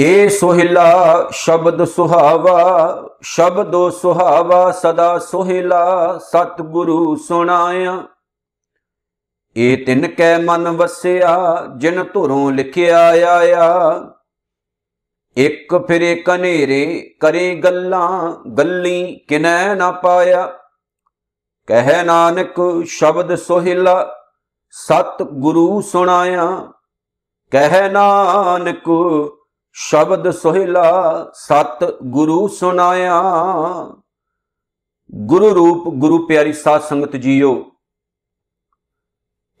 ਏ ਸੋਹਿਲਾ ਸ਼ਬਦ ਸੁਹਾਵਾ ਸ਼ਬਦੋ ਸੁਹਾਵਾ ਸਦਾ ਸੋਹਿਲਾ ਗੁਰੂ ਸੁਣਾਇਆ ਏ ਤਿੰਨ ਕੈ ਮਨ ਵਸਿਆ ਜਿਨ ਧੁਰੋਂ ਲਿਖਿਆ ਆਇਆ ਇੱਕ ਫਿਰੇ ਕਨੇਰੇ ਕਰੇ ਗੱਲਾਂ ਗੱਲੀ ਕਿਨੈ ਨਾ ਪਾਇਆ ਕਹਿ ਨਾਨਕ ਸ਼ਬਦ ਸੋਹਿਲਾ ਸਤ ਗੁਰੂ ਸੁਣਾਇਆ ਕਹਿ ਨਾਨਕ ਸ਼ਬਦ ਸੋਹਿਲਾ ਸਤ ਗੁਰੂ ਸੁਨਾਇਆ ਗੁਰੂ ਰੂਪ ਗੁਰੂ ਪਿਆਰੀ ਸਾਧ ਸੰਗਤ ਜੀਓ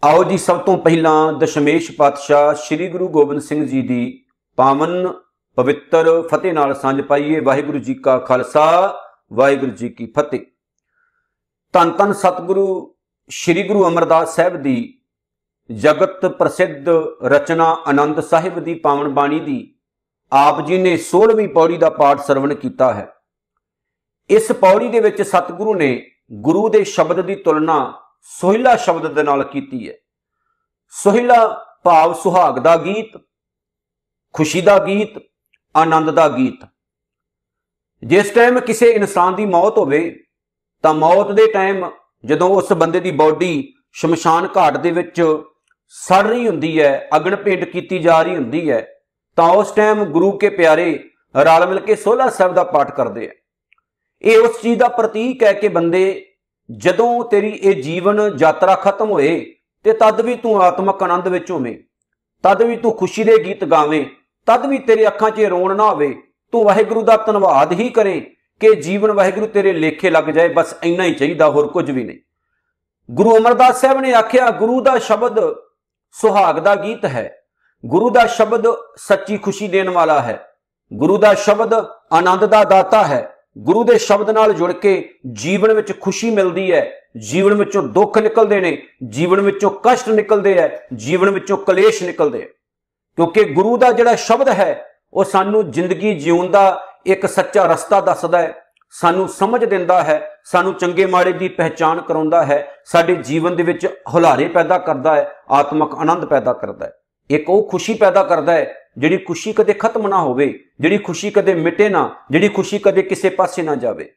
ਆਓ ਜੀ ਸਭ ਤੋਂ ਪਹਿਲਾਂ ਦਸ਼ਮੇਸ਼ ਪਾਤਸ਼ਾਹ ਸ੍ਰੀ ਗੁਰੂ ਗੋਬਿੰਦ ਸਿੰਘ ਜੀ ਦੀ ਪਾਵਨ ਪਵਿੱਤਰ ਫਤਿਹ ਨਾਲ ਸਾਂਝ ਪਾਈਏ ਵਾਹਿਗੁਰੂ ਜੀ ਕਾ ਖਾਲਸਾ ਵਾਹਿਗੁਰੂ ਜੀ ਕੀ ਫਤਿਹ ਤਨ ਤਨ ਸਤਿਗੁਰੂ ਸ੍ਰੀ ਗੁਰੂ ਅਮਰਦਾਸ ਸਾਹਿਬ ਦੀ ਜਗਤ ਪ੍ਰਸਿੱਧ ਰਚਨਾ ਆਨੰਦ ਸਾਹਿਬ ਦੀ ਪਾਵਨ ਬਾਣੀ ਦੀ ਆਪ ਜੀ ਨੇ 16ਵੀਂ ਪੌੜੀ ਦਾ ਪਾਠ ਸਰਵਣ ਕੀਤਾ ਹੈ ਇਸ ਪੌੜੀ ਦੇ ਵਿੱਚ ਸਤਿਗੁਰੂ ਨੇ ਗੁਰੂ ਦੇ ਸ਼ਬਦ ਦੀ ਤੁਲਨਾ ਸੋਹਿਲਾ ਸ਼ਬਦ ਦੇ ਨਾਲ ਕੀਤੀ ਹੈ ਸੋਹਿਲਾ ਭਾਵ ਸੁਹਾਗ ਦਾ ਗੀਤ ਖੁਸ਼ੀ ਦਾ ਗੀਤ ਆਨੰਦ ਦਾ ਗੀਤ ਜਿਸ ਟਾਈਮ ਕਿਸੇ ਇਨਸਾਨ ਦੀ ਮੌਤ ਹੋਵੇ ਤਾਂ ਮੌਤ ਦੇ ਟਾਈਮ ਜਦੋਂ ਉਸ ਬੰਦੇ ਦੀ ਬਾਡੀ ਸ਼ਮਸ਼ਾਨ ਘਾਟ ਦੇ ਵਿੱਚ ਸੜ ਰਹੀ ਹੁੰਦੀ ਹੈ ਅਗਨ ਭੇਟ ਕੀਤੀ ਜਾ ਰਹੀ ਹੁੰਦੀ ਹੈ ਤਾਂ ਉਸ ਟਾਈਮ ਗੁਰੂ ਕੇ ਪਿਆਰੇ ਰਲ ਮਿਲ ਕੇ 16 ਸਾਹਿਬ ਦਾ ਪਾਠ ਕਰਦੇ ਆ ਇਹ ਉਸ ਚੀਜ਼ ਦਾ ਪ੍ਰਤੀਕ ਹੈ ਕਿ ਬੰਦੇ ਜਦੋਂ ਤੇਰੀ ਇਹ ਜੀਵਨ ਯਾਤਰਾ ਖਤਮ ਹੋਏ ਤੇ ਤਦ ਵੀ ਤੂੰ ਆਤਮਕ ਆਨੰਦ ਵਿੱਚ ਹੋਵੇਂ ਤਦ ਵੀ ਤੂੰ ਖੁਸ਼ੀ ਦੇ ਗੀਤ ਗਾਵੇਂ ਤਦ ਵੀ ਤੇਰੇ ਅੱਖਾਂ 'ਚ ਰੋਣ ਨਾ ਹੋਵੇ ਤੂੰ ਵਾਹਿਗੁਰੂ ਦਾ ਧੰਨਵਾਦ ਹੀ ਕਰੇ ਕਿ ਜੀਵਨ ਵਾਹਿਗੁਰੂ ਤੇਰੇ ਲੇਖੇ ਲੱਗ ਜਾਏ ਬਸ ਇੰਨਾ ਹੀ ਚਾਹੀਦਾ ਹੋਰ ਕੁਝ ਵੀ ਨਹੀਂ ਗੁਰੂ ਅਮਰਦਾਸ ਸਾਹਿਬ ਨੇ ਆਖਿਆ ਗੁਰੂ ਦਾ ਸ਼ਬਦ ਸੁਹਾਗ ਦਾ ਗੀਤ ਹੈ ਗੁਰੂ ਦਾ ਸ਼ਬਦ ਸੱਚੀ ਖੁਸ਼ੀ ਦੇਣ ਵਾਲਾ ਹੈ ਗੁਰੂ ਦਾ ਸ਼ਬਦ ਆਨੰਦ ਦਾ ਦਾਤਾ ਹੈ ਗੁਰੂ ਦੇ ਸ਼ਬਦ ਨਾਲ ਜੁੜ ਕੇ ਜੀਵਨ ਵਿੱਚ ਖੁਸ਼ੀ ਮਿਲਦੀ ਹੈ ਜੀਵਨ ਵਿੱਚੋਂ ਦੁੱਖ ਨਿਕਲਦੇ ਨੇ ਜੀਵਨ ਵਿੱਚੋਂ ਕਸ਼ਟ ਨਿਕਲਦੇ ਐ ਜੀਵਨ ਵਿੱਚੋਂ ਕਲੇਸ਼ ਨਿਕਲਦੇ ਕਿਉਂਕਿ ਗੁਰੂ ਦਾ ਜਿਹੜਾ ਸ਼ਬਦ ਹੈ ਉਹ ਸਾਨੂੰ ਜ਼ਿੰਦਗੀ ਜਿਉਣ ਦਾ ਇੱਕ ਸੱਚਾ ਰਸਤਾ ਦੱਸਦਾ ਹੈ ਸਾਨੂੰ ਸਮਝ ਦਿੰਦਾ ਹੈ ਸਾਨੂੰ ਚੰਗੇ ਮਾੜੇ ਦੀ ਪਹਿਚਾਨ ਕਰਾਉਂਦਾ ਹੈ ਸਾਡੇ ਜੀਵਨ ਦੇ ਵਿੱਚ ਹੁਲਾਰੇ ਪੈਦਾ ਕਰਦਾ ਹੈ ਆਤਮਿਕ ਆਨੰਦ ਪੈਦਾ ਕਰਦਾ ਹੈ ਇੱਕ ਉਹ ਖੁਸ਼ੀ ਪੈਦਾ ਕਰਦਾ ਹੈ ਜਿਹੜੀ ਖੁਸ਼ੀ ਕਦੇ ਖਤਮ ਨਾ ਹੋਵੇ ਜਿਹੜੀ ਖੁਸ਼ੀ ਕਦੇ ਮਿਟੇ ਨਾ ਜਿਹੜੀ ਖੁਸ਼ੀ ਕਦੇ ਕਿਸੇ ਪਾਸੇ ਨਾ ਜਾਵੇ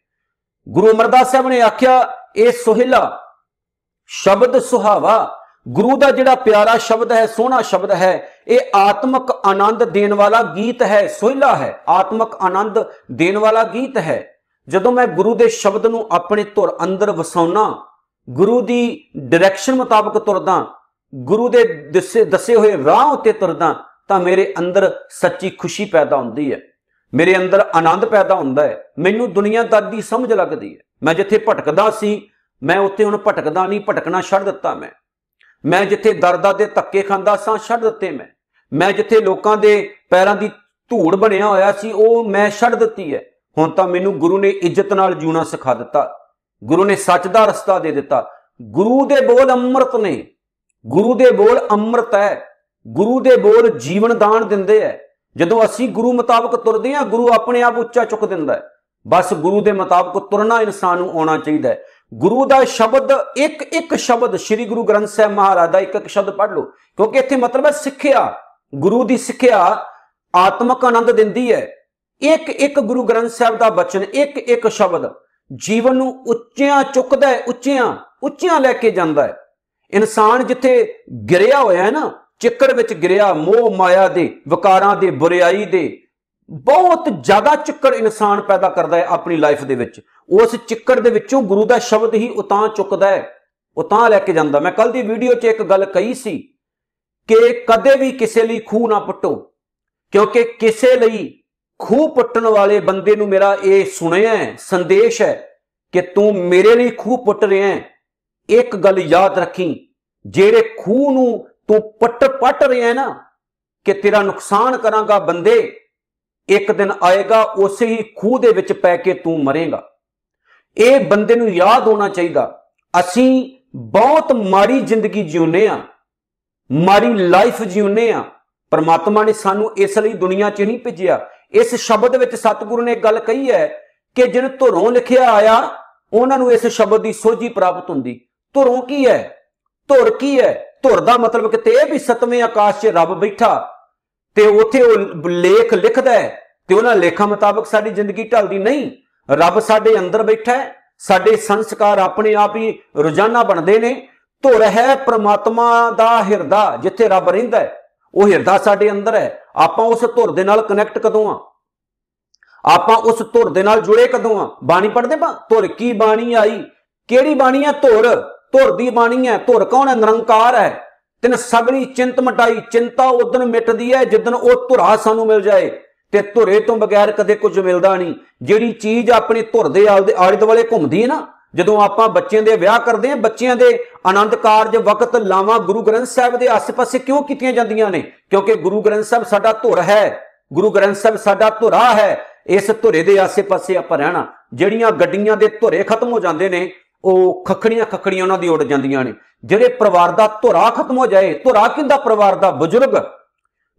ਗੁਰੂ ਅਮਰਦਾਸ ਸਾਹਿਬ ਨੇ ਆਖਿਆ ਇਹ ਸੋਹਿਲਾ ਸ਼ਬਦ ਸੁਹਾਵਾ ਗੁਰੂ ਦਾ ਜਿਹੜਾ ਪਿਆਰਾ ਸ਼ਬਦ ਹੈ ਸੋਹਣਾ ਸ਼ਬਦ ਹੈ ਇਹ ਆਤਮਿਕ ਆਨੰਦ ਦੇਣ ਵਾਲਾ ਗੀਤ ਹੈ ਸੋਹਿਲਾ ਹੈ ਆਤਮਿਕ ਆਨੰਦ ਦੇਣ ਵਾਲਾ ਗੀਤ ਹੈ ਜਦੋਂ ਮੈਂ ਗੁਰੂ ਦੇ ਸ਼ਬਦ ਨੂੰ ਆਪਣੇ ਧੁਰ ਅੰਦਰ ਵਸਾਉਣਾ ਗੁਰੂ ਦੀ ਡਾਇਰੈਕਸ਼ਨ ਮੁਤਾਬਕ ਤੁਰਦਾ ਗੁਰੂ ਦੇ ਦੱਸੇ ਦੱਸੇ ਹੋਏ ਰਾਹ ਉੱਤੇ ਤੁਰਦਾ ਤਾਂ ਮੇਰੇ ਅੰਦਰ ਸੱਚੀ ਖੁਸ਼ੀ ਪੈਦਾ ਹੁੰਦੀ ਹੈ ਮੇਰੇ ਅੰਦਰ ਆਨੰਦ ਪੈਦਾ ਹੁੰਦਾ ਹੈ ਮੈਨੂੰ ਦੁਨੀਆਦਾਰੀ ਦੀ ਸਮਝ ਲੱਗਦੀ ਹੈ ਮੈਂ ਜਿੱਥੇ ਭਟਕਦਾ ਸੀ ਮੈਂ ਉੱਥੇ ਹੁਣ ਭਟਕਦਾ ਨਹੀਂ ਭਟਕਣਾ ਛੱਡ ਦਿੱਤਾ ਮੈਂ ਮੈਂ ਜਿੱਥੇ ਦਰਦਾ ਦੇ ਤੱਕੇ ਖਾਂਦਾ ਸਾਂ ਛੱਡ ਦਿੱਤੇ ਮੈਂ ਮੈਂ ਜਿੱਥੇ ਲੋਕਾਂ ਦੇ ਪੈਰਾਂ ਦੀ ਧੂੜ ਬਣਿਆ ਹੋਇਆ ਸੀ ਉਹ ਮੈਂ ਛੱਡ ਦਿੱਤੀ ਹੈ ਹੁਣ ਤਾਂ ਮੈਨੂੰ ਗੁਰੂ ਨੇ ਇੱਜ਼ਤ ਨਾਲ ਜੂਣਾ ਸਿਖਾ ਦਿੱਤਾ ਗੁਰੂ ਨੇ ਸੱਚ ਦਾ ਰਸਤਾ ਦੇ ਦਿੱਤਾ ਗੁਰੂ ਦੇ ਬੋਲ ਅੰਮ੍ਰਿਤ ਨੇ ਗੁਰੂ ਦੇ ਬੋਲ ਅੰਮ੍ਰਿਤ ਹੈ ਗੁਰੂ ਦੇ ਬੋਲ ਜੀਵਨ ਦਾਨ ਦਿੰਦੇ ਐ ਜਦੋਂ ਅਸੀਂ ਗੁਰੂ ਮੁਤਾਬਕ ਤੁਰਦੇ ਹਾਂ ਗੁਰੂ ਆਪਣੇ ਆਪ ਉੱਚਾ ਚੁੱਕ ਦਿੰਦਾ ਹੈ ਬਸ ਗੁਰੂ ਦੇ ਮੁਤਾਬਕ ਤੁਰਨਾ ਇਨਸਾਨ ਨੂੰ ਆਉਣਾ ਚਾਹੀਦਾ ਹੈ ਗੁਰੂ ਦਾ ਸ਼ਬਦ ਇੱਕ ਇੱਕ ਸ਼ਬਦ ਸ੍ਰੀ ਗੁਰੂ ਗ੍ਰੰਥ ਸਾਹਿਬ ਮਹਾਰਾਜ ਦਾ ਇੱਕ ਇੱਕ ਸ਼ਬਦ ਪੜ੍ਹ ਲਓ ਕਿਉਂਕਿ ਇੱਥੇ ਮਤਲਬ ਹੈ ਸਿੱਖਿਆ ਗੁਰੂ ਦੀ ਸਿੱਖਿਆ ਆਤਮਿਕ ਆਨੰਦ ਦਿੰਦੀ ਹੈ ਇੱਕ ਇੱਕ ਗੁਰੂ ਗ੍ਰੰਥ ਸਾਹਿਬ ਦਾ ਬਚਨ ਇੱਕ ਇੱਕ ਸ਼ਬਦ ਜੀਵਨ ਨੂੰ ਉੱਚਿਆਂ ਚੁੱਕਦਾ ਹੈ ਉੱਚਿਆਂ ਉੱਚਿਆਂ ਲੈ ਕੇ ਜਾਂਦਾ ਹੈ ਇਨਸਾਨ ਜਿੱਥੇ ਗਿਰਿਆ ਹੋਇਆ ਹੈ ਨਾ ਚਿੱਕੜ ਵਿੱਚ ਗਿਰਿਆ ਮੋਹ ਮਾਇਆ ਦੇ ਵਿਕਾਰਾਂ ਦੇ ਬੁਰੀਾਈ ਦੇ ਬਹੁਤ ਜ਼ਿਆਦਾ ਚਿੱਕੜ ਇਨਸਾਨ ਪੈਦਾ ਕਰਦਾ ਹੈ ਆਪਣੀ ਲਾਈਫ ਦੇ ਵਿੱਚ ਉਸ ਚਿੱਕੜ ਦੇ ਵਿੱਚੋਂ ਗੁਰੂ ਦਾ ਸ਼ਬਦ ਹੀ ਉਤਾਂ ਚੁੱਕਦਾ ਹੈ ਉਤਾਂ ਲੈ ਕੇ ਜਾਂਦਾ ਮੈਂ ਕੱਲ ਦੀ ਵੀਡੀਓ 'ਚ ਇੱਕ ਗੱਲ ਕਹੀ ਸੀ ਕਿ ਕਦੇ ਵੀ ਕਿਸੇ ਲਈ ਖੂ ਨਾ ਪਟੋ ਕਿਉਂਕਿ ਕਿਸੇ ਲਈ ਖੂ ਪਟਣ ਵਾਲੇ ਬੰਦੇ ਨੂੰ ਮੇਰਾ ਇਹ ਸੁਣਿਆ ਸੰਦੇਸ਼ ਹੈ ਕਿ ਤੂੰ ਮੇਰੇ ਲਈ ਖੂ ਪਟ ਰਿਹਾ ਹੈ ਇੱਕ ਗੱਲ ਯਾਦ ਰੱਖੀ ਜਿਹੜੇ ਖੂਹ ਨੂੰ ਤੂੰ ਪਟ ਪਟ ਰਿਹਾ ਨਾ ਕਿ ਤੇਰਾ ਨੁਕਸਾਨ ਕਰਾਂਗਾ ਬੰਦੇ ਇੱਕ ਦਿਨ ਆਏਗਾ ਉਸੇ ਹੀ ਖੂਹ ਦੇ ਵਿੱਚ ਪੈ ਕੇ ਤੂੰ ਮਰੇਗਾ ਇਹ ਬੰਦੇ ਨੂੰ ਯਾਦ ਹੋਣਾ ਚਾਹੀਦਾ ਅਸੀਂ ਬਹੁਤ ਮਾੜੀ ਜ਼ਿੰਦਗੀ ਜਿਉਨੇ ਆ ਮਾੜੀ ਲਾਈਫ ਜਿਉਨੇ ਆ ਪਰਮਾਤਮਾ ਨੇ ਸਾਨੂੰ ਇਸ ਲਈ ਦੁਨੀਆ 'ਚ ਨਹੀਂ ਭੇਜਿਆ ਇਸ ਸ਼ਬਦ ਵਿੱਚ ਸਤਿਗੁਰੂ ਨੇ ਗੱਲ ਕਹੀ ਹੈ ਕਿ ਜਿਹਨੂੰ ਧਰੋਂ ਲਿਖਿਆ ਆਇਆ ਉਹਨਾਂ ਨੂੰ ਇਸ ਸ਼ਬਦ ਦੀ ਸੋਝੀ ਪ੍ਰਾਪਤ ਹੁੰਦੀ ਧੁਰੋਂ ਕੀ ਹੈ ਧੁਰ ਕੀ ਹੈ ਧੁਰ ਦਾ ਮਤਲਬ ਕਿਤੇ ਇਹ ਵੀ ਸਤਵੇਂ ਆਕਾਸ਼ 'ਚ ਰੱਬ ਬੈਠਾ ਤੇ ਉੱਥੇ ਉਹ ਲੇਖ ਲਿਖਦਾ ਹੈ ਤੇ ਉਹਨਾਂ ਲੇਖਾਂ ਮੁਤਾਬਕ ਸਾਡੀ ਜ਼ਿੰਦਗੀ ਢਲਦੀ ਨਹੀਂ ਰੱਬ ਸਾਡੇ ਅੰਦਰ ਬੈਠਾ ਹੈ ਸਾਡੇ ਸੰਸਕਾਰ ਆਪਣੇ ਆਪ ਹੀ ਰੋਜ਼ਾਨਾ ਬਣਦੇ ਨੇ ਧੁਰ ਹੈ ਪ੍ਰਮਾਤਮਾ ਦਾ ਹਿਰਦਾ ਜਿੱਥੇ ਰੱਬ ਰਹਿੰਦਾ ਹੈ ਉਹ ਹਿਰਦਾ ਸਾਡੇ ਅੰਦਰ ਹੈ ਆਪਾਂ ਉਸ ਧੁਰ ਦੇ ਨਾਲ ਕਨੈਕਟ ਕਦੋਂ ਆ ਆਪਾਂ ਉਸ ਧੁਰ ਦੇ ਨਾਲ ਜੁੜੇ ਕਦੋਂ ਆ ਬਾਣੀ ਪੜਦੇ ਪਾ ਧੁਰ ਕੀ ਬਾਣੀ ਆਈ ਕਿਹੜੀ ਬਾਣੀ ਆ ਧੁਰ ਧੁਰ ਦੀ ਬਾਣੀ ਹੈ ਧੁਰ ਕੌਣ ਹੈ ਨਿਰੰਕਾਰ ਹੈ ਤਿੰਨ ਸਗਲੀ ਚਿੰਤ ਮਟਾਈ ਚਿੰਤਾ ਉਦਨ ਮਿਟਦੀ ਹੈ ਜਿੱਦਨ ਉਹ ਧੁਰਾ ਸਾਨੂੰ ਮਿਲ ਜਾਏ ਤੇ ਧੁਰੇ ਤੋਂ ਬਗੈਰ ਕਦੇ ਕੁਝ ਮਿਲਦਾ ਨਹੀਂ ਜਿਹੜੀ ਚੀਜ਼ ਆਪਣੀ ਧੁਰ ਦੇ ਆਲੇ ਦੁਆਲੇ ਘੁੰਮਦੀ ਹੈ ਨਾ ਜਦੋਂ ਆਪਾਂ ਬੱਚਿਆਂ ਦੇ ਵਿਆਹ ਕਰਦੇ ਆ ਬੱਚਿਆਂ ਦੇ ਆਨੰਦ ਕਾਰਜ ਵਕਤ ਲਾਵਾਂ ਗੁਰੂ ਗ੍ਰੰਥ ਸਾਹਿਬ ਦੇ ਆਸ-ਪਾਸੇ ਕਿਉਂ ਕੀਤੀਆਂ ਜਾਂਦੀਆਂ ਨੇ ਕਿਉਂਕਿ ਗੁਰੂ ਗ੍ਰੰਥ ਸਾਹਿਬ ਸਾਡਾ ਧੁਰ ਹੈ ਗੁਰੂ ਗ੍ਰੰਥ ਸਾਹਿਬ ਸਾਡਾ ਧੁਰਾ ਹੈ ਇਸ ਧੁਰੇ ਦੇ ਆਸ-ਪਾਸੇ ਆਪਾਂ ਰਹਿਣਾ ਜਿਹੜੀਆਂ ਗੱਡੀਆਂ ਦੇ ਧੁਰੇ ਖਤਮ ਹੋ ਜਾਂਦੇ ਨੇ ਉਹ ਖੱਖੜੀਆਂ ਖੱਖੜੀਆਂ ਉਹਨਾਂ ਦੀ ਉੱਡ ਜਾਂਦੀਆਂ ਨੇ ਜਿਹੜੇ ਪਰਿਵਾਰ ਦਾ ਧੁਰਾ ਖਤਮ ਹੋ ਜਾਏ ਧੁਰਾ ਕਿੰਦਾ ਪਰਿਵਾਰ ਦਾ ਬਜ਼ੁਰਗ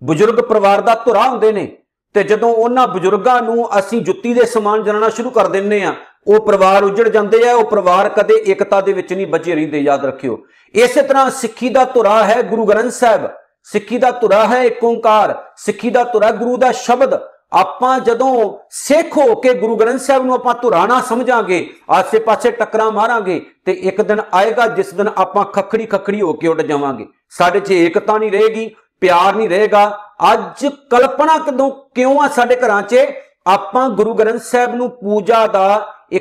ਬਜ਼ੁਰਗ ਪਰਿਵਾਰ ਦਾ ਧੁਰਾ ਹੁੰਦੇ ਨੇ ਤੇ ਜਦੋਂ ਉਹਨਾਂ ਬਜ਼ੁਰਗਾਂ ਨੂੰ ਅਸੀਂ ਜੁੱਤੀ ਦੇ ਸਮਾਨ ਜਨਣਾ ਸ਼ੁਰੂ ਕਰ ਦਿੰਨੇ ਆ ਉਹ ਪਰਿਵਾਰ ਉਜੜ ਜਾਂਦੇ ਆ ਉਹ ਪਰਿਵਾਰ ਕਦੇ ਇਕਤਾ ਦੇ ਵਿੱਚ ਨਹੀਂ ਬਚੇ ਰਹਿੰਦੇ ਯਾਦ ਰੱਖਿਓ ਇਸੇ ਤਰ੍ਹਾਂ ਸਿੱਖੀ ਦਾ ਧੁਰਾ ਹੈ ਗੁਰੂ ਗ੍ਰੰਥ ਸਾਹਿਬ ਸਿੱਖੀ ਦਾ ਧੁਰਾ ਹੈ ਓੰਕਾਰ ਸਿੱਖੀ ਦਾ ਧੁਰਾ ਗੁਰੂ ਦਾ ਸ਼ਬਦ ਆਪਾਂ ਜਦੋਂ ਸਿੱਖ ਹੋ ਕੇ ਗੁਰੂ ਗ੍ਰੰਥ ਸਾਹਿਬ ਨੂੰ ਆਪਾਂ ਧੁਰਾਣਾ ਸਮਝਾਂਗੇ ਆਸੇ-ਪਾਸੇ ਟੱਕਰਾਂ ਮਾਰਾਂਗੇ ਤੇ ਇੱਕ ਦਿਨ ਆਏਗਾ ਜਿਸ ਦਿਨ ਆਪਾਂ ਖਖੜੀ ਖਖੜੀ ਹੋ ਕੇ ਉੱਡ ਜਾਵਾਂਗੇ ਸਾਡੇ 'ਚ ਏਕਤਾ ਨਹੀਂ ਰਹੇਗੀ ਪਿਆਰ ਨਹੀਂ ਰਹੇਗਾ ਅੱਜ ਕਲਪਨਾ ਕਿਦੋਂ ਕਿਉਂ ਆ ਸਾਡੇ ਘਰਾਂ 'ਚ ਆਪਾਂ ਗੁਰੂ ਗ੍ਰੰਥ ਸਾਹਿਬ ਨੂੰ ਪੂਜਾ ਦਾ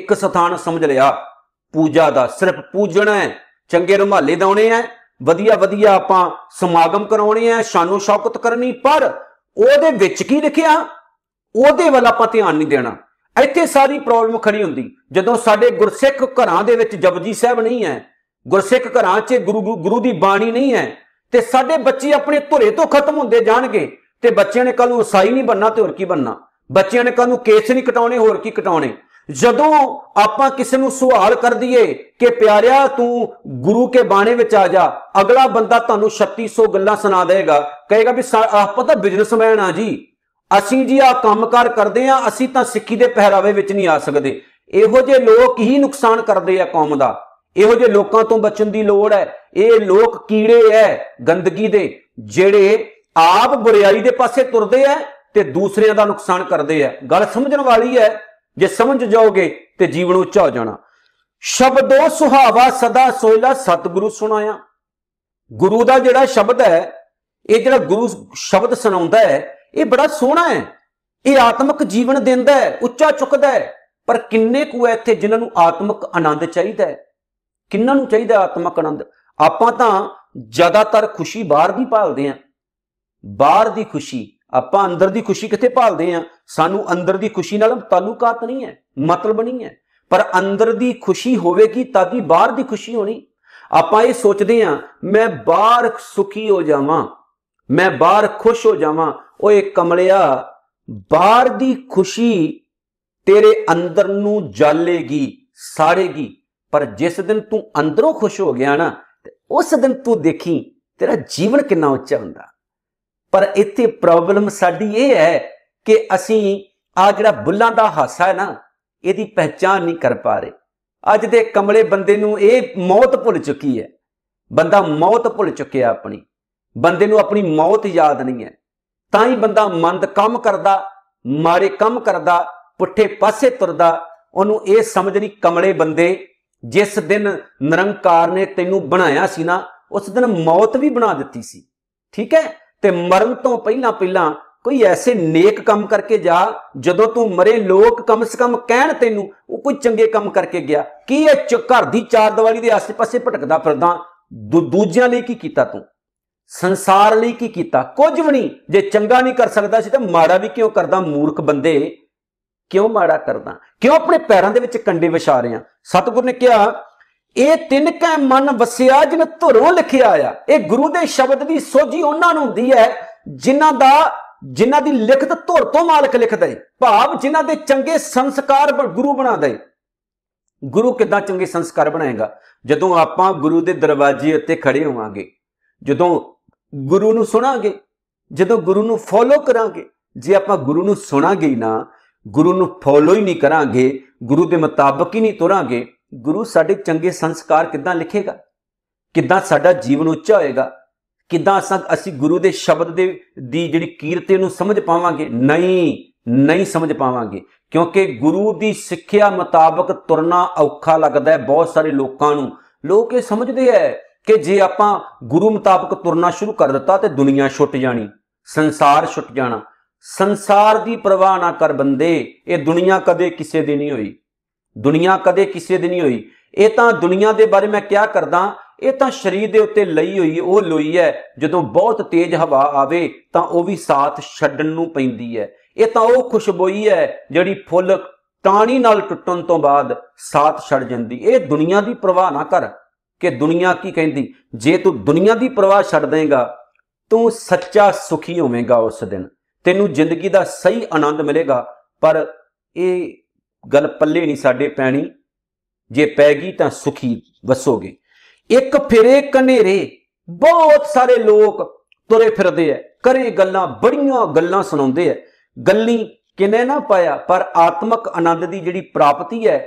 ਇੱਕ ਸਥਾਨ ਸਮਝ ਲਿਆ ਪੂਜਾ ਦਾ ਸਿਰਫ ਪੂਜਣਾ ਹੈ ਚੰਗੇ ਰੁਮਾਲੇ ਦਾਉਣੇ ਆ ਵਧੀਆ ਵਧੀਆ ਆਪਾਂ ਸਮਾਗਮ ਕਰਾਉਣੇ ਆ ਸ਼ਾਨੋ ਸ਼ੌਕਤ ਕਰਨੀ ਪਰ ਉਹਦੇ ਵਿੱਚ ਕੀ ਲਿਖਿਆ ਉਹਦੇ ਵੱਲ ਆਪਾਂ ਧਿਆਨ ਨਹੀਂ ਦੇਣਾ ਇੱਥੇ ਸਾਰੀ ਪ੍ਰੋਬਲਮ ਖੜੀ ਹੁੰਦੀ ਜਦੋਂ ਸਾਡੇ ਗੁਰਸਿੱਖ ਘਰਾਂ ਦੇ ਵਿੱਚ ਜਪਜੀ ਸਾਹਿਬ ਨਹੀਂ ਹੈ ਗੁਰਸਿੱਖ ਘਰਾਂ 'ਚ ਗੁਰੂ ਗੁਰੂ ਦੀ ਬਾਣੀ ਨਹੀਂ ਹੈ ਤੇ ਸਾਡੇ ਬੱਚੇ ਆਪਣੇ ਧੁਰੇ ਤੋਂ ਖਤਮ ਹੁੰਦੇ ਜਾਣਗੇ ਤੇ ਬੱਚਿਆਂ ਨੇ ਕੱਲ ਨੂੰ ਉਸਾਈ ਨਹੀਂ ਬੰਨਣਾ ਤੇ ਹੋਰ ਕੀ ਬੰਨਣਾ ਬੱਚਿਆਂ ਨੇ ਕੱਲ ਨੂੰ ਕੇਸ ਨਹੀਂ ਕਟਾਉਣੇ ਹੋਰ ਕੀ ਕਟਾਉਣੇ ਜਦੋਂ ਆਪਾਂ ਕਿਸੇ ਨੂੰ ਸਵਾਲ ਕਰ ਦਈਏ ਕਿ ਪਿਆਰਿਆ ਤੂੰ ਗੁਰੂ ਕੇ ਬਾਣੇ ਵਿੱਚ ਆ ਜਾ ਅਗਲਾ ਬੰਦਾ ਤੁਹਾਨੂੰ 3600 ਗੱਲਾਂ ਸੁਣਾ ਦੇਗਾ ਕਹੇਗਾ ਵੀ ਆਪਾਂ ਤਾਂ ਬਿਜ਼ਨਸਮੈਨ ਆ ਜੀ ਅਸੀਂ ਜੀ ਆ ਕੰਮਕਾਰ ਕਰਦੇ ਆ ਅਸੀਂ ਤਾਂ ਸਿੱਖੀ ਦੇ ਪਹਿਰਾਵੇ ਵਿੱਚ ਨਹੀਂ ਆ ਸਕਦੇ ਇਹੋ ਜਿਹੇ ਲੋਕ ਹੀ ਨੁਕਸਾਨ ਕਰਦੇ ਆ ਕੌਮ ਦਾ ਇਹੋ ਜਿਹੇ ਲੋਕਾਂ ਤੋਂ ਬਚਣ ਦੀ ਲੋੜ ਹੈ ਇਹ ਲੋਕ ਕੀੜੇ ਐ ਗੰਦਗੀ ਦੇ ਜਿਹੜੇ ਆਪ ਬੁਰੀਾਈ ਦੇ ਪਾਸੇ ਤੁਰਦੇ ਐ ਤੇ ਦੂਸਰਿਆਂ ਦਾ ਨੁਕਸਾਨ ਕਰਦੇ ਐ ਗੱਲ ਸਮਝਣ ਵਾਲੀ ਐ ਜੇ ਸਮਝ ਜਾਓਗੇ ਤੇ ਜੀਵਨ ਉੱਚਾ ਹੋ ਜਾਣਾ ਸ਼ਬਦੋ ਸੁਹਾਵਾ ਸਦਾ ਸੋਇਲਾ ਸਤਿਗੁਰੂ ਸੁਣਾਇਆ ਗੁਰੂ ਦਾ ਜਿਹੜਾ ਸ਼ਬਦ ਹੈ ਇਹ ਜਿਹੜਾ ਗੁਰੂ ਸ਼ਬਦ ਸੁਣਾਉਂਦਾ ਹੈ ਇਹ ਬੜਾ ਸੋਹਣਾ ਹੈ ਇਹ ਆਤਮਿਕ ਜੀਵਨ ਦਿੰਦਾ ਹੈ ਉੱਚਾ ਚੁੱਕਦਾ ਹੈ ਪਰ ਕਿੰਨੇ ਕੁ ਹੈ ਇੱਥੇ ਜਿਨ੍ਹਾਂ ਨੂੰ ਆਤਮਿਕ ਆਨੰਦ ਚਾਹੀਦਾ ਹੈ ਕਿੰਨਾਂ ਨੂੰ ਚਾਹੀਦਾ ਆਤਮਿਕ ਆਨੰਦ ਆਪਾਂ ਤਾਂ ਜ਼ਿਆਦਾਤਰ ਖੁਸ਼ੀ ਬਾਹਰ ਦੀ ਭਾਲਦੇ ਆਂ ਬਾਹਰ ਦੀ ਖੁਸ਼ੀ ਆਪਾਂ ਅੰਦਰ ਦੀ ਖੁਸ਼ੀ ਕਿੱਥੇ ਭਾਲਦੇ ਆਂ ਸਾਨੂੰ ਅੰਦਰ ਦੀ ਖੁਸ਼ੀ ਨਾਲ ਤਾਲੁਕਾਤ ਨਹੀਂ ਹੈ ਮਤਲਬ ਨਹੀਂ ਹੈ ਪਰ ਅੰਦਰ ਦੀ ਖੁਸ਼ੀ ਹੋਵੇਗੀ ਤਾਂ ਕਿ ਬਾਹਰ ਦੀ ਖੁਸ਼ੀ ਹੋਣੀ ਆਪਾਂ ਇਹ ਸੋਚਦੇ ਆਂ ਮੈਂ ਬਾਹਰ ਸੁਖੀ ਹੋ ਜਾਵਾਂ ਮੈਂ ਬਾਹਰ ਖੁਸ਼ ਹੋ ਜਾਵਾਂ ਓਏ ਕਮਲਿਆ ਬਾਹਰ ਦੀ ਖੁਸ਼ੀ ਤੇਰੇ ਅੰਦਰ ਨੂੰ ਜਾਲੇਗੀ ਸਾੜੇਗੀ ਪਰ ਜਿਸ ਦਿਨ ਤੂੰ ਅੰਦਰੋਂ ਖੁਸ਼ ਹੋ ਗਿਆ ਨਾ ਉਸ ਦਿਨ ਤੂੰ ਦੇਖੀ ਤੇਰਾ ਜੀਵਨ ਕਿੰਨਾ ਉੱਚਾ ਹੁੰਦਾ ਪਰ ਇੱਥੇ ਪ੍ਰੋਬਲਮ ਸਾਡੀ ਇਹ ਹੈ ਕਿ ਅਸੀਂ ਆ ਜਿਹੜਾ ਬੁੱਲਾਂ ਦਾ ਹਾਸਾ ਹੈ ਨਾ ਇਹਦੀ ਪਹਿਚਾਨ ਨਹੀਂ ਕਰ ਪਾ ਰਹੇ ਅੱਜ ਦੇ ਕਮਲੇ ਬੰਦੇ ਨੂੰ ਇਹ ਮੌਤ ਭੁੱਲ ਚੁੱਕੀ ਹੈ ਬੰਦਾ ਮੌਤ ਭੁੱਲ ਚੁੱਕਿਆ ਆਪਣੀ ਬੰਦੇ ਨੂੰ ਆਪਣੀ ਮੌਤ ਯਾਦ ਨਹੀਂ ਹੈ ਤਾਂ ਹੀ ਬੰਦਾ ਮੰਦ ਕੰਮ ਕਰਦਾ ਮਾਰੇ ਕੰਮ ਕਰਦਾ ਪੁੱਠੇ ਪਾਸੇ ਤੁਰਦਾ ਉਹਨੂੰ ਇਹ ਸਮਝ ਨਹੀਂ ਕਮਲੇ ਬੰਦੇ ਜਿਸ ਦਿਨ ਨਿਰੰਕਾਰ ਨੇ ਤੈਨੂੰ ਬਣਾਇਆ ਸੀ ਨਾ ਉਸ ਦਿਨ ਮੌਤ ਵੀ ਬਣਾ ਦਿੱਤੀ ਸੀ ਠੀਕ ਹੈ ਤੇ ਮਰਨ ਤੋਂ ਪਹਿਲਾਂ ਪਹਿਲਾਂ ਕੋਈ ਐਸੇ ਨੇਕ ਕੰਮ ਕਰਕੇ ਜਾ ਜਦੋਂ ਤੂੰ ਮਰੇ ਲੋਕ ਕਮ ਸੇ ਕਮ ਕਹਿਣ ਤੈਨੂੰ ਉਹ ਕੋਈ ਚੰਗੇ ਕੰਮ ਕਰਕੇ ਗਿਆ ਕੀ ਇਹ ਘਰ ਦੀ ਚਾਰ ਦੀਵਾਰੀ ਦੇ ਆਸ-ਪਾਸੇ ਭਟਕਦਾ ਫਿਰਦਾ ਦੂਜਿਆਂ ਲਈ ਕੀ ਕੀਤਾ ਤੂੰ ਸੰਸਾਰ ਲਈ ਕੀ ਕੀਤਾ ਕੁਝ ਵੀ ਨਹੀਂ ਜੇ ਚੰਗਾ ਨਹੀਂ ਕਰ ਸਕਦਾ ਸੀ ਤਾਂ ਮਾੜਾ ਵੀ ਕਿਉਂ ਕਰਦਾ ਮੂਰਖ ਬੰਦੇ ਕਿਉਂ ਮਾੜਾ ਕਰਦਾ ਕਿਉਂ ਆਪਣੇ ਪੈਰਾਂ ਦੇ ਵਿੱਚ ਕੰਡੇ ਵਿਛਾ ਰਿਆਂ ਸਤਿਗੁਰ ਨੇ ਕਿਹਾ ਇਹ ਤਿੰਨ ਕੈ ਮਨ ਵਸਿਆ ਜਿਨ ਧੁਰੋਂ ਲਿਖਿਆ ਆ ਇਹ ਗੁਰੂ ਦੇ ਸ਼ਬਦ ਦੀ ਸੋਝੀ ਉਹਨਾਂ ਨੂੰ ਹੁੰਦੀ ਹੈ ਜਿਨ੍ਹਾਂ ਦਾ ਜਿਨ੍ਹਾਂ ਦੀ ਲਿਖਤ ਧੁਰ ਤੋਂ ਮਾਲਕ ਲਿਖਦਾ ਹੈ ਭਾਵ ਜਿਨ੍ਹਾਂ ਦੇ ਚੰਗੇ ਸੰਸਕਾਰ ਗੁਰੂ ਬਣਾਦਾ ਹੈ ਗੁਰੂ ਕਿਦਾਂ ਚੰਗੇ ਸੰਸਕਾਰ ਬਣਾਏਗਾ ਜਦੋਂ ਆਪਾਂ ਗੁਰੂ ਦੇ ਦਰਵਾਜ਼ੇ ਉੱਤੇ ਖੜੇ ਹੋਵਾਂਗੇ ਜਦੋਂ ਗੁਰੂ ਨੂੰ ਸੁਣਾਂਗੇ ਜਦੋਂ ਗੁਰੂ ਨੂੰ ਫੋਲੋ ਕਰਾਂਗੇ ਜੇ ਆਪਾਂ ਗੁਰੂ ਨੂੰ ਸੁਣਾਂਗੇ ਹੀ ਨਾ ਗੁਰੂ ਨੂੰ ਫੋਲੋ ਹੀ ਨਹੀਂ ਕਰਾਂਗੇ ਗੁਰੂ ਦੇ ਮੁਤਾਬਕ ਹੀ ਨਹੀਂ ਤੁਰਾਂਗੇ ਗੁਰੂ ਸਾਡੇ ਚੰਗੇ ਸੰਸਕਾਰ ਕਿੱਦਾਂ ਲਿਖੇਗਾ ਕਿੱਦਾਂ ਸਾਡਾ ਜੀਵਨ ਉੱਚਾ ਹੋਏਗਾ ਕਿੱਦਾਂ ਅਸੀਂ ਗੁਰੂ ਦੇ ਸ਼ਬਦ ਦੇ ਦੀ ਜਿਹੜੀ ਕੀਰਤੇ ਨੂੰ ਸਮਝ ਪਾਵਾਂਗੇ ਨਹੀਂ ਨਹੀਂ ਸਮਝ ਪਾਵਾਂਗੇ ਕਿਉਂਕਿ ਗੁਰੂ ਦੀ ਸਿੱਖਿਆ ਮੁਤਾਬਕ ਤੁਰਨਾ ਔਖਾ ਲੱਗਦਾ ਹੈ ਬਹੁਤ ਸਾਰੇ ਲੋਕਾਂ ਨੂੰ ਲੋਕ ਇਹ ਸਮਝਦੇ ਐ ਕਿ ਜੇ ਆਪਾਂ ਗੁਰੂ ਮੁਤਾਬਕ ਤੁਰਨਾ ਸ਼ੁਰੂ ਕਰ ਦਿੱਤਾ ਤੇ ਦੁਨੀਆ ਛੁੱਟ ਜਾਣੀ ਸੰਸਾਰ ਛੁੱਟ ਜਾਣਾ ਸੰਸਾਰ ਦੀ ਪਰਵਾਹ ਨਾ ਕਰ ਬੰਦੇ ਇਹ ਦੁਨੀਆ ਕਦੇ ਕਿਸੇ ਦੀ ਨਹੀਂ ਹੋਈ ਦੁਨੀਆ ਕਦੇ ਕਿਸੇ ਦੀ ਨਹੀਂ ਹੋਈ ਇਹ ਤਾਂ ਦੁਨੀਆ ਦੇ ਬਾਰੇ ਮੈਂ ਕਿਹਾ ਕਰਦਾ ਇਹ ਤਾਂ ਸਰੀਰ ਦੇ ਉੱਤੇ ਲਈ ਹੋਈ ਉਹ ਲੋਈ ਹੈ ਜਦੋਂ ਬਹੁਤ ਤੇਜ਼ ਹਵਾ ਆਵੇ ਤਾਂ ਉਹ ਵੀ ਸਾਥ ਛੱਡਣ ਨੂੰ ਪੈਂਦੀ ਹੈ ਇਹ ਤਾਂ ਉਹ ਖੁਸ਼ਬੋਈ ਹੈ ਜਿਹੜੀ ਫੁੱਲ ਟਾਣੀ ਨਾਲ ਟੁੱਟਣ ਤੋਂ ਬਾਅਦ ਸਾਥ ਛੱਡ ਜਾਂਦੀ ਇਹ ਦੁਨੀਆ ਦੀ ਪਰਵਾਹ ਨਾ ਕਰ ਕਿ ਦੁਨੀਆ ਕੀ ਕਹਿੰਦੀ ਜੇ ਤੂੰ ਦੁਨੀਆ ਦੀ ਪਰਵਾਹ ਛੱਡ ਦੇਂਗਾ ਤੂੰ ਸੱਚਾ ਸੁਖੀ ਹੋਵੇਂਗਾ ਉਸ ਦਿਨ ਤੈਨੂੰ ਜ਼ਿੰਦਗੀ ਦਾ ਸਹੀ ਆਨੰਦ ਮਿਲੇਗਾ ਪਰ ਇਹ ਗੱਲ ਪੱਲੇ ਨਹੀਂ ਸਾਡੇ ਪੈਣੀ ਜੇ ਪੈ ਗਈ ਤਾਂ ਸੁਖੀ ਵਸੋਗੇ ਇੱਕ ਫਿਰੇ ਕਨੇਰੇ ਬਹੁਤ ਸਾਰੇ ਲੋਕ ਤੁਰੇ ਫਿਰਦੇ ਐ ਕਰੇ ਗੱਲਾਂ ਬੜੀਆਂ ਗੱਲਾਂ ਸੁਣਾਉਂਦੇ ਐ ਗੱਲੀ ਕਿਨੇ ਨਾ ਪਾਇਆ ਪਰ ਆਤਮਿਕ ਆਨੰਦ ਦੀ ਜਿਹੜੀ ਪ੍ਰਾਪਤੀ ਐ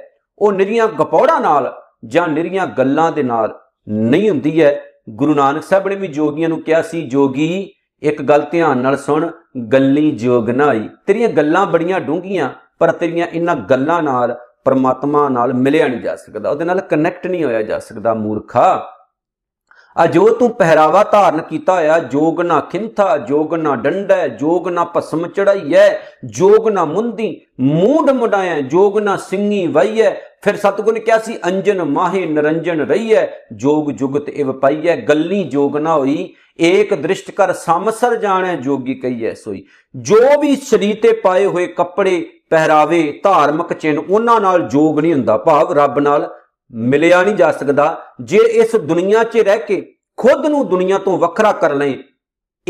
ਉਹ ਨਿਰੀਆਂ ਗਪੌੜਾ ਨਾਲ ਜਾਂ ਨਿਰੀਆਂ ਗੱਲਾਂ ਦੇ ਨਾਲ ਨਹੀਂ ਹੁੰਦੀ ਹੈ ਗੁਰੂ ਨਾਨਕ ਸਾਹਿਬ ਨੇ ਵੀ ਜੋਗੀਆਂ ਨੂੰ ਕਿਹਾ ਸੀ ਜੋਗੀ ਇੱਕ ਗੱਲ ਧਿਆਨ ਨਾਲ ਸੁਣ ਗੱਲੀ ਜੋਗ ਨਾਈ ਤੇਰੀਆਂ ਗੱਲਾਂ ਬੜੀਆਂ ਡੂੰਘੀਆਂ ਪਰ ਤੇਰੀਆਂ ਇਹਨਾਂ ਗੱਲਾਂ ਨਾਲ ਪਰਮਾਤਮਾ ਨਾਲ ਮਿਲਿਆ ਨਹੀਂ ਜਾ ਸਕਦਾ ਉਹਦੇ ਨਾਲ ਕਨੈਕਟ ਨਹੀਂ ਹੋਇਆ ਜਾ ਸਕਦਾ ਮੂਰਖਾ ਆ ਜੋ ਤੂੰ ਪਹਿਰਾਵਾ ਧਾਰਨ ਕੀਤਾ ਹੋਇਆ ਜੋਗ ਨਾ ਖਿੰਥਾ ਜੋਗ ਨਾ ਡੰਡਾ ਜੋਗ ਨਾ ਭਸਮ ਚੜਾਈਐ ਜੋਗ ਨਾ ਮੁੰਦੀ ਮੂਡ ਮੁਡਾਇਆ ਜੋਗ ਨਾ ਸਿੰਘੀ ਵਈਐ ਫਿਰ ਨੇ ਕਿਹਾ ਸੀ ਅੰਜਨ ਮਾਹੇ ਨਰੰਜਨ ਰਹੀਐ ਜੋਗ ਜੁਗਤ ਇਵ ਪਾਈਐ ਗੱਲੀ ਜੋਗ ਨਾ ਹੋਈ ਏਕ ਦ੍ਰਿਸ਼ਟ ਕਰ ਸਮਸਰ ਜਾਣੈ ਜੋਗੀ ਕਈਐ ਸੋਈ ਜੋ ਵੀ ਸਰੀਰ ਤੇ ਪਾਏ ਹੋਏ ਕੱਪੜੇ ਪਹਿਰਾਵੇ ਧਾਰਮਿਕ ਚਿੰਨ ਉਹਨਾਂ ਨਾਲ ਜੋਗ ਨਹੀਂ ਹੁੰਦਾ ਭਾਵ ਰੱਬ ਨਾਲ ਮਿਲਿਆ ਨਹੀਂ ਜਾ ਸਕਦਾ ਜੇ ਇਸ ਦੁਨੀਆ 'ਚ ਰਹਿ ਕੇ ਖੁਦ ਨੂੰ ਦੁਨੀਆ ਤੋਂ ਵੱਖਰਾ ਕਰ ਲਏ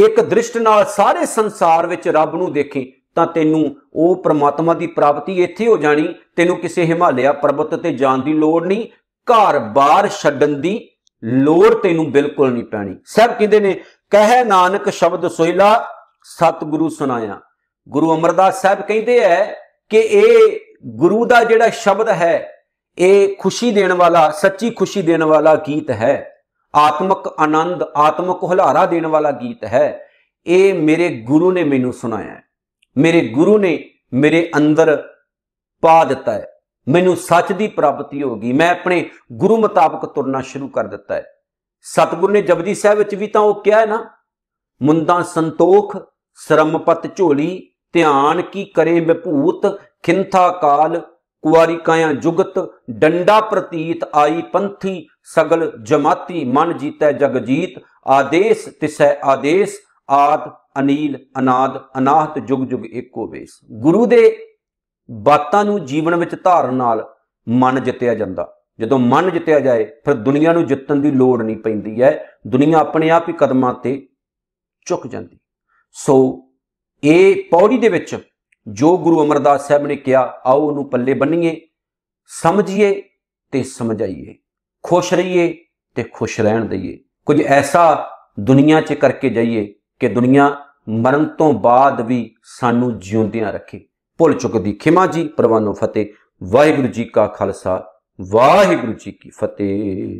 ਇੱਕ ਦ੍ਰਿਸ਼ਟ ਨਾਲ ਸਾਰੇ ਸੰਸਾਰ ਵਿੱਚ ਰੱਬ ਨੂੰ ਦੇਖੇ ਤਾਂ ਤੈਨੂੰ ਉਹ ਪ੍ਰਮਾਤਮਾ ਦੀ ਪ੍ਰਾਪਤੀ ਇੱਥੇ ਹੋ ਜਾਣੀ ਤੈਨੂੰ ਕਿਸੇ ਹਿਮਾਲਿਆ ਪਰਬਤ ਤੇ ਜਾਣ ਦੀ ਲੋੜ ਨਹੀਂ ਘਰ-ਬਾਰ ਛੱਡਣ ਦੀ ਲੋੜ ਤੈਨੂੰ ਬਿਲਕੁਲ ਨਹੀਂ ਪੈਣੀ ਸਭ ਕਹਿੰਦੇ ਨੇ ਕਹਿ ਨਾਨਕ ਸ਼ਬਦ ਸੋਹਿਲਾ ਸਤਿਗੁਰੂ ਸੁਨਾਇਆ ਗੁਰੂ ਅਮਰਦਾਸ ਸਾਹਿਬ ਕਹਿੰਦੇ ਐ ਕਿ ਇਹ ਗੁਰੂ ਦਾ ਜਿਹੜਾ ਸ਼ਬਦ ਹੈ ਇਹ ਖੁਸ਼ੀ ਦੇਣ ਵਾਲਾ ਸੱਚੀ ਖੁਸ਼ੀ ਦੇਣ ਵਾਲਾ ਗੀਤ ਹੈ ਆਤਮਿਕ ਆਨੰਦ ਆਤਮਿਕ ਹੁਲਾਰਾ ਦੇਣ ਵਾਲਾ ਗੀਤ ਹੈ ਇਹ ਮੇਰੇ ਗੁਰੂ ਨੇ ਮੈਨੂੰ ਸੁਣਾਇਆ ਮੇਰੇ ਗੁਰੂ ਨੇ ਮੇਰੇ ਅੰਦਰ ਪਾ ਦਿੱਤਾ ਹੈ ਮੈਨੂੰ ਸੱਚ ਦੀ ਪ੍ਰਾਪਤੀ ਹੋ ਗਈ ਮੈਂ ਆਪਣੇ ਗੁਰੂ ਮੁਤਾਬਕ ਤੁਰਨਾ ਸ਼ੁਰੂ ਕਰ ਦਿੱਤਾ ਹੈ ਸਤਿਗੁਰ ਨੇ ਜਪਜੀ ਸਾਹਿਬ ਵਿੱਚ ਵੀ ਤਾਂ ਉਹ ਕਿਹਾ ਹੈ ਨਾ ਮੁੰਦਾ ਸੰਤੋਖ ਸ਼ਰਮਪਤ ਝੋਲੀ ਧਿਆਨ ਕੀ ਕਰੇ ਵਿਭੂਤ ਖਿੰਥਾ ਕਾਲ ਕੁਵਾਰੀ ਕਾਇਆ ਜੁਗਤ ਡੰਡਾ ਪ੍ਰਤੀਤ ਆਈ ਪੰਥੀ ਸਗਲ ਜਮਾਤੀ ਮਨ ਜੀਤੈ ਜਗ ਜੀਤ ਆਦੇਸ਼ ਤਿਸੈ ਆਦੇਸ਼ ਆਦ ਅਨੀਲ ਅਨਾਦ ਅਨਾਹਤ ਜੁਗ ਜੁਗ ਇੱਕੋ ਵੇਸ ਗੁਰੂ ਦੇ ਬਾਤਾਂ ਨੂੰ ਜੀਵਨ ਵਿੱਚ ਧਾਰਨ ਨਾਲ ਮਨ ਜਿੱਤਿਆ ਜਾਂਦਾ ਜਦੋਂ ਮਨ ਜਿੱਤਿਆ ਜਾਏ ਫਿਰ ਦੁਨੀਆ ਨੂੰ ਜਿੱਤਣ ਦੀ ਲੋੜ ਨਹੀਂ ਪੈਂਦੀ ਹੈ ਦੁਨੀਆ ਆਪਣੇ ਆਪ ਹੀ ਕਦਮਾਂ ਤੇ ਚੁੱਕ ਜਾਂਦੀ ਸੋ ਇਹ ਪੌੜੀ ਦੇ ਵਿੱਚ ਜੋ ਗੁਰੂ ਅਮਰਦਾਸ ਸਾਹਿਬ ਨੇ ਕਿਹਾ ਆਓ ਉਹਨੂੰ ਪੱਲੇ ਬੰਨੀਏ ਸਮਝੀਏ ਤੇ ਸਮਝਾਈਏ ਖੁਸ਼ ਰਹੀਏ ਤੇ ਖੁਸ਼ ਰਹਿਣ ਦਈਏ ਕੁਝ ਐਸਾ ਦੁਨੀਆ 'ਚ ਕਰਕੇ ਜਾਈਏ ਕਿ ਦੁਨੀਆ ਮਰਨ ਤੋਂ ਬਾਅਦ ਵੀ ਸਾਨੂੰ ਜਿਉਂਦਿਆਂ ਰੱਖੇ ਭੁੱਲ ਚੁੱਕ ਦੀ ਖਿਮਾ ਜੀ ਪ੍ਰਵਾਨੋ ਫਤਿਹ ਵਾਹਿਗੁਰੂ ਜੀ ਕਾ ਖਾਲਸਾ ਵਾਹਿਗੁਰੂ ਜੀ ਕੀ ਫਤਿਹ